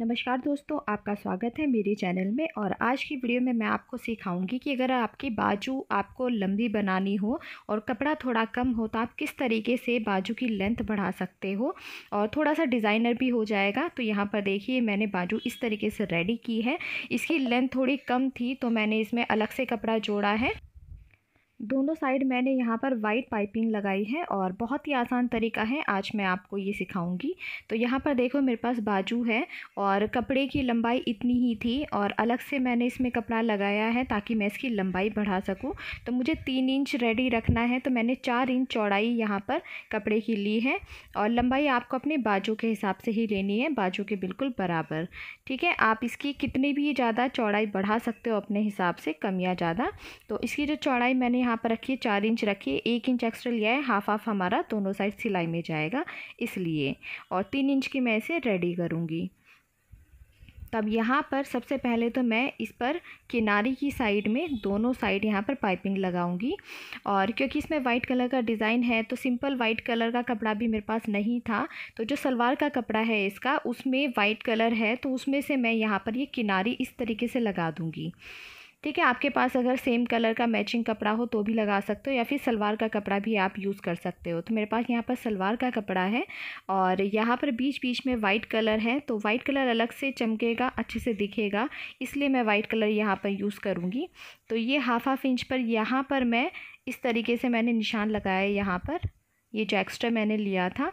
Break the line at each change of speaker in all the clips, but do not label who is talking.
नमस्कार दोस्तों आपका स्वागत है मेरे चैनल में और आज की वीडियो में मैं आपको सिखाऊंगी कि अगर आपकी बाजू आपको लंबी बनानी हो और कपड़ा थोड़ा कम हो तो आप किस तरीके से बाजू की लेंथ बढ़ा सकते हो और थोड़ा सा डिज़ाइनर भी हो जाएगा तो यहाँ पर देखिए मैंने बाजू इस तरीके से रेडी की है इसकी लेंथ थोड़ी कम थी तो मैंने इसमें अलग से कपड़ा जोड़ा है दोनों साइड मैंने यहाँ पर वाइट पाइपिंग लगाई है और बहुत ही आसान तरीका है आज मैं आपको ये सिखाऊंगी तो यहाँ पर देखो मेरे पास बाजू है और कपड़े की लंबाई इतनी ही थी और अलग से मैंने इसमें कपड़ा लगाया है ताकि मैं इसकी लंबाई बढ़ा सकूँ तो मुझे तीन इंच रेडी रखना है तो मैंने चार इंच चौड़ाई यहाँ पर कपड़े की ली है और लंबाई आपको अपने बाजू के हिसाब से ही लेनी है बाजू के बिल्कुल बराबर ठीक है आप इसकी कितनी भी ज़्यादा चौड़ाई बढ़ा सकते हो अपने हिसाब से कम या ज़्यादा तो इसकी जो चौड़ाई मैंने यहाँ पर रखिए चार इंच रखिए एक इंच एक्स्ट्रा लिया है हाफ हाफ हमारा दोनों साइड सिलाई में जाएगा इसलिए और तीन इंच की मैं इसे रेडी करूँगी तब यहाँ पर सबसे पहले तो मैं इस पर किनारी की साइड में दोनों साइड यहाँ पर पाइपिंग लगाऊंगी और क्योंकि इसमें वाइट कलर का डिज़ाइन है तो सिंपल वाइट कलर का कपड़ा भी मेरे पास नहीं था तो जो सलवार का कपड़ा है इसका उसमें वाइट कलर है तो उसमें से मैं यहाँ पर ये यह किनारी इस तरीके से लगा दूँगी ठीक है आपके पास अगर सेम कलर का मैचिंग कपड़ा हो तो भी लगा सकते हो या फिर सलवार का कपड़ा भी आप यूज़ कर सकते हो तो मेरे पास यहाँ पर सलवार का कपड़ा है और यहाँ पर बीच बीच में वाइट कलर है तो वाइट कलर अलग से चमकेगा अच्छे से दिखेगा इसलिए मैं वाइट कलर यहाँ पर यूज़ करूँगी तो ये हाफ हाफ इंच पर यहाँ पर मैं इस तरीके से मैंने निशान लगाया यहाँ पर ये जो एक्स्ट्रा मैंने लिया था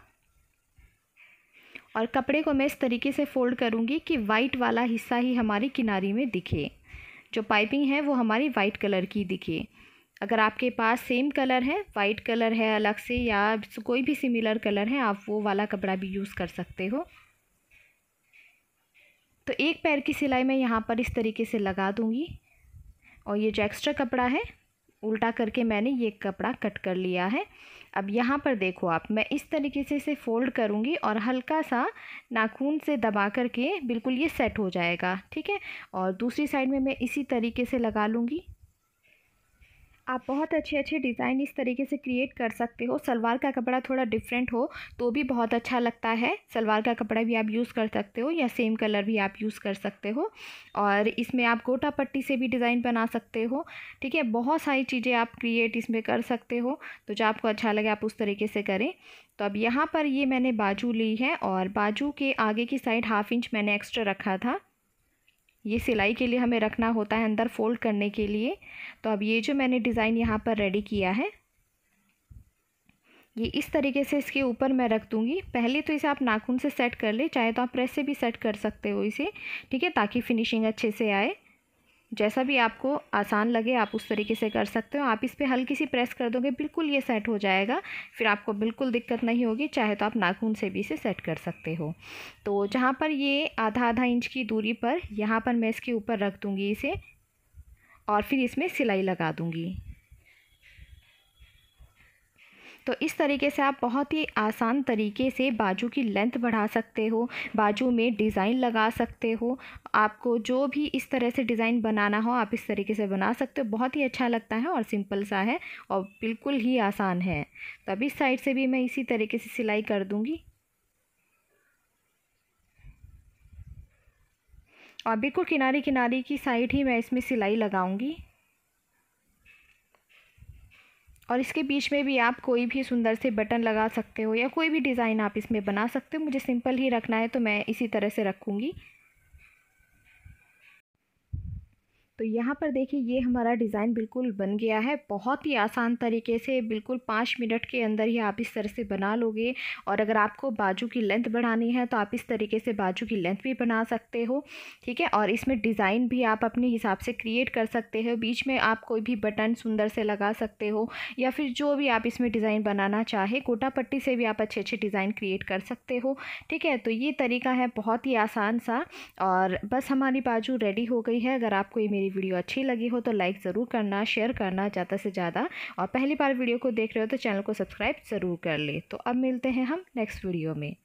और कपड़े को मैं इस तरीके से फ़ोल्ड करूँगी कि वाइट वाला हिस्सा ही हमारी किनारी में दिखे जो पाइपिंग है वो हमारी वाइट कलर की दिखे अगर आपके पास सेम कलर है वाइट कलर है अलग से या कोई भी सिमिलर कलर है आप वो वाला कपड़ा भी यूज़ कर सकते हो तो एक पैर की सिलाई मैं यहाँ पर इस तरीके से लगा दूँगी और ये जो एक्स्ट्रा कपड़ा है उल्टा करके मैंने ये कपड़ा कट कर लिया है अब यहाँ पर देखो आप मैं इस तरीके से इसे फ़ोल्ड करूँगी और हल्का सा नाखून से दबा करके बिल्कुल ये सेट हो जाएगा ठीक है और दूसरी साइड में मैं इसी तरीके से लगा लूँगी आप बहुत अच्छे अच्छे डिज़ाइन इस तरीके से क्रिएट कर सकते हो सलवार का कपड़ा थोड़ा डिफरेंट हो तो भी बहुत अच्छा लगता है सलवार का कपड़ा भी आप यूज़ कर सकते हो या सेम कलर भी आप यूज़ कर सकते हो और इसमें आप गोटा पट्टी से भी डिज़ाइन बना सकते हो ठीक है बहुत सारी चीज़ें आप क्रिएट इसमें कर सकते हो तो जो आपको अच्छा लगे आप उस तरीके से करें तो अब यहाँ पर ये मैंने बाजू ली है और बाजू के आगे की साइड हाफ इंच मैंने एक्स्ट्रा रखा था ये सिलाई के लिए हमें रखना होता है अंदर फोल्ड करने के लिए तो अब ये जो मैंने डिज़ाइन यहाँ पर रेडी किया है ये इस तरीके से इसके ऊपर मैं रख दूँगी पहले तो इसे आप नाखून से सेट कर ले चाहे तो आप प्रेस से भी सेट कर सकते हो इसे ठीक है ताकि फिनिशिंग अच्छे से आए जैसा भी आपको आसान लगे आप उस तरीके से कर सकते हो आप इस पर हल्की सी प्रेस कर दोगे बिल्कुल ये सेट हो जाएगा फिर आपको बिल्कुल दिक्कत नहीं होगी चाहे तो आप नाखून से भी इसे सेट कर सकते हो तो जहाँ पर ये आधा आधा इंच की दूरी पर यहाँ पर मैं इसके ऊपर रख दूँगी इसे और फिर इसमें सिलाई लगा दूँगी तो इस तरीके से आप बहुत ही आसान तरीके से बाजू की लेंथ बढ़ा सकते हो बाजू में डिज़ाइन लगा सकते हो आपको जो भी इस तरह से डिज़ाइन बनाना हो आप इस तरीके से बना सकते हो बहुत ही अच्छा लगता है और सिंपल सा है और बिल्कुल ही आसान है तो अब इस साइड से भी मैं इसी तरीके से सिलाई कर दूँगी और बिल्कुल किनारे किनारे की साइड ही मैं इसमें सिलाई लगाऊंगी और इसके बीच में भी आप कोई भी सुंदर से बटन लगा सकते हो या कोई भी डिज़ाइन आप इसमें बना सकते हो मुझे सिंपल ही रखना है तो मैं इसी तरह से रखूँगी तो यहाँ पर देखिए ये हमारा डिज़ाइन बिल्कुल बन गया है बहुत ही आसान तरीके से बिल्कुल पाँच मिनट के अंदर ही आप इस तरह से बना लोगे और अगर आपको बाजू की लेंथ बढ़ानी है तो आप इस तरीके से बाजू की लेंथ भी बना सकते हो ठीक है और इसमें डिज़ाइन भी आप अपने हिसाब से क्रिएट कर सकते हो बीच में आप कोई भी बटन सुंदर से लगा सकते हो या फिर जो भी आप इसमें डिज़ाइन बनाना चाहे कोटा पट्टी से भी आप अच्छे अच्छे डिज़ाइन क्रिएट कर सकते हो ठीक है तो ये तरीका है बहुत ही आसान सा और बस हमारी बाजू रेडी हो गई है अगर आपको ये मेरी मेरी वीडियो अच्छी लगी हो तो लाइक ज़रूर करना शेयर करना ज़्यादा से ज़्यादा और पहली बार वीडियो को देख रहे हो तो चैनल को सब्सक्राइब ज़रूर कर ले तो अब मिलते हैं हम नेक्स्ट वीडियो में